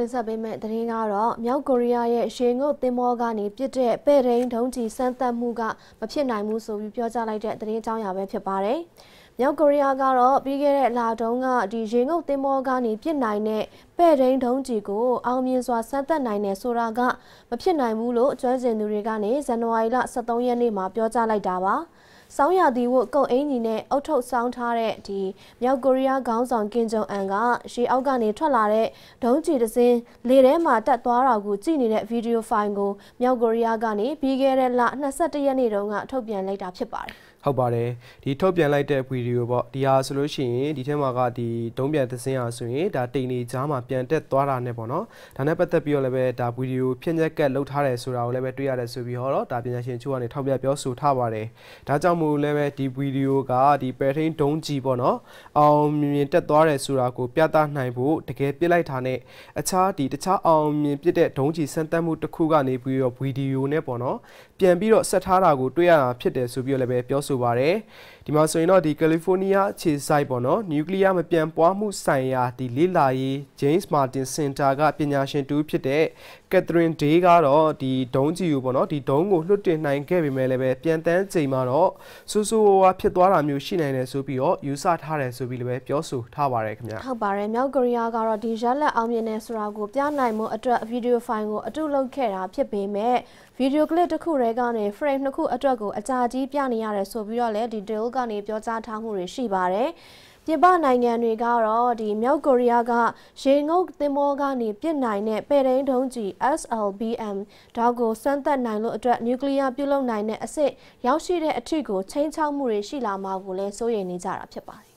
တင်ဆက်ပေးမယ့်သတင်းကတော့မြောက်ကိုရီးယားရဲ့ရေငုတ်သင်္ဘောကနေပြစ်တဲ့ပဲ့ရိန်ဒုံးကျည်စမ်းသပ်မှုကမဖြစ်နိုင်ဘူးဆိုပြီးပြောကြားလိုက်တဲ့သတင်းအကြောင်းအရာပဲဖြစ်ပါတယ်။မြောက်ကိုရီးယားကတော့ပြီးခဲ့တဲ့လတုန်းကဒီရေငုတ်သင်္ဘောကနေပြစ်နိုင်တဲ့ပဲ့ရိန်ဒုံးကျည်ကိုအောင်မြင်စွာစမ်းသပ်နိုင်တယ်ဆိုတာကမဖြစ်နိုင်ဘူးလို့ကျွမ်းကျင်သူတွေကနေဇန်နဝါရီလ23ရက်နေ့မှာပြောကြားလိုက်တာပါ။ဆောင်းရာသီဝတ်ကုတ်အင်ကြီးနဲ့အုတ်ထုတ်ဆောင်းထားတဲ့ဒီမြောက်ကိုရီးယားခေါင်းဆောင်ကင်ဂျုံအန်ကရေအောက်ကနေထွက်လာတဲ့ဒုံးကျည်တစ်စင်းလေထဲမှာတက်သွားတာကိုကြည့်နေတဲ့ဗီဒီယိုဖိုင်ကိုမြောက်ကိုရီးယားကနေပြီးခဲ့တဲ့လ22ရက်နေ့တုန်းကထုတ်ပြန်လိုက်တာဖြစ်ပါတယ်ဟုတ်ပါတယ်ဒီထုတ်ပြန်လိုက်တဲ့ဗီဒီယိုပေါ့ဒီဟာဆိုလို့ရှိရင်ဒီထဲမှာကဒီဒုံးပြန်သစင်းဟာဆိုရင်ဒါတိမ်နေကြားမှာပြန်တက်သွားတာနဲ့ပေါ့နော်ဒါနဲ့ပတ်သက်ပြီးတော့လည်းပဲဒါဗီဒီယိုဖြန့်ချက်ကက်လောက်ထားတယ်ဆိုတာကိုလည်းပဲတွေ့ရတယ်ဆိုပြီးတော့ဒါပညာရှင်ချို့ကနေထောက်ပြပြောဆိုထားပါတယ်ဒါကြောင့်မို့လည်းပဲဒီဗီဒီယိုကဒီပဲထိန်ဒုံးကြီးပေါ့နော်အောင်မြင်တက်သွားတယ်ဆိုတာကိုပြသနိုင်ဖို့တကယ်ပြစ်လိုက်တာနဲ့အခြားဒီတခြားအောင်မြင်ပြစ်တဲ့ဒုံးကြီးစမ်းသပ်မှုတစ်ခုကနေပြီးတော့ဗီဒီယိုနဲ့ပေါ့နော် ပြန်ပြီးတော့ဆက်ထားတာကိုတွေ့ရတာဖြစ်တယ်ဆိုပြီးတော့လည်းပဲပြောဆိုပါရယ်ဒီမှာဆိုရင်တော့ဒီကယ်လီဖိုးနီးယားခြေဆိုင်ပေါ့နော်နျူကလ িয়ার မပြန်ပွားမှုဆိုင်ရာဒီလေ့လာရေး James Martin Center ကပညာရှင်တူဖြစ်တဲ့ Catherine Day ကတော့ဒီဒုံးကြီးကိုပေါ့နော်ဒီဒုံးကိုလွှတ်တင်နိုင်ခဲ့ပေမဲ့လည်းပဲပြန်တန်းချိန်မှာတော့ဆူဆူဝါဝါဖြစ်သွားတာမျိုးရှိနိုင်တယ်ဆိုပြီးတော့ယူဆထားတယ်ဆိုပြီးလည်းပဲပြောဆိုထားပါတယ်ခင်ဗျ။ဟုတ်ပါတယ်မြောက်ကိုရီးယားကတော့ဒီရလက်အောင်မြင်တယ်ဆိုတာကိုပြနိုင်မှုအတွက်ဗီဒီယိုဖိုင်ကိုအတုလုပ်ခဲ့တာဖြစ်ပေမဲ့ဗီဒီယိုကလစ်တစ်ခုတည်းကနေ frame နှစ်ခုအတွက်ကိုအကြာကြီးပြနေရတယ်ဆိုပြီးတော့လည်းဒီ deal ကနေပြောကြားထားမှုတွေရှိပါတယ်။ပြင်ပနိုင်ငံတွေကတော့ဒီမြောက်ကိုရီးယားကရေငုပ်သင်္ဘောကနေပြစ်နိုင်တဲ့ပဲ့တိန်ဒုံးကျည် SLBM ဒါကိုစမ်းသပ်နိုင်လို့အတွက်နျူကလ িয়ার ပြုတ်လုံနိုင်တဲ့အဆင့်ရောက်ရှိတဲ့အထစ်ကိုချိန်ချောက်မှုတွေရှိလာမှာကိုလည်းစိုးရိမ်နေကြတာဖြစ်ပါတယ်